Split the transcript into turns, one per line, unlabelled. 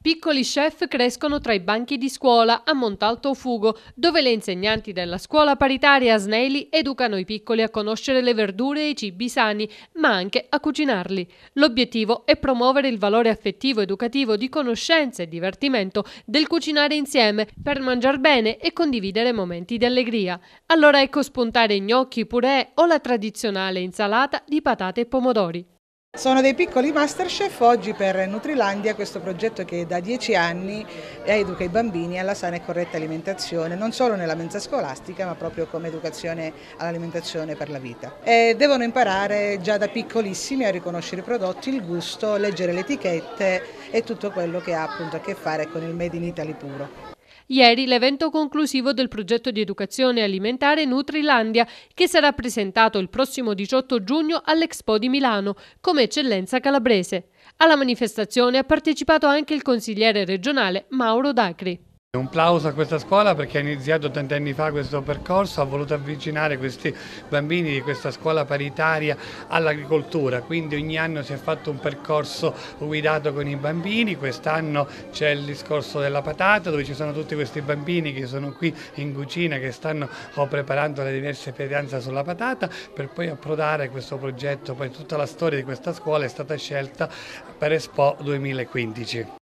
Piccoli chef crescono tra i banchi di scuola a Montalto Fugo, dove le insegnanti della scuola paritaria Sneli educano i piccoli a conoscere le verdure e i cibi sani, ma anche a cucinarli. L'obiettivo è promuovere il valore affettivo educativo di conoscenza e divertimento del cucinare insieme per mangiare bene e condividere momenti di allegria. Allora ecco spuntare gnocchi, purè o la tradizionale insalata di patate e pomodori. Sono dei piccoli Masterchef
oggi per Nutrilandia, questo progetto che da dieci anni educa i bambini alla sana e corretta alimentazione, non solo nella mensa scolastica ma proprio come educazione all'alimentazione per la vita. E devono imparare già da piccolissimi a riconoscere i prodotti, il gusto, leggere le etichette e tutto quello che ha appunto a che fare con il Made in Italy puro.
Ieri l'evento conclusivo del progetto di educazione alimentare Nutrilandia, che sarà presentato il prossimo 18 giugno all'Expo di Milano come eccellenza calabrese. Alla manifestazione ha partecipato anche il consigliere regionale Mauro Dacri.
Un plauso a questa scuola perché ha iniziato tanti anni fa questo percorso, ha voluto avvicinare questi bambini di questa scuola paritaria all'agricoltura, quindi ogni anno si è fatto un percorso guidato con i bambini, quest'anno c'è il discorso della patata dove ci sono tutti questi bambini che sono qui in cucina che stanno oh, preparando le diverse pietanze sulla patata per poi approdare questo progetto, poi tutta la storia di questa scuola è stata scelta per Expo 2015.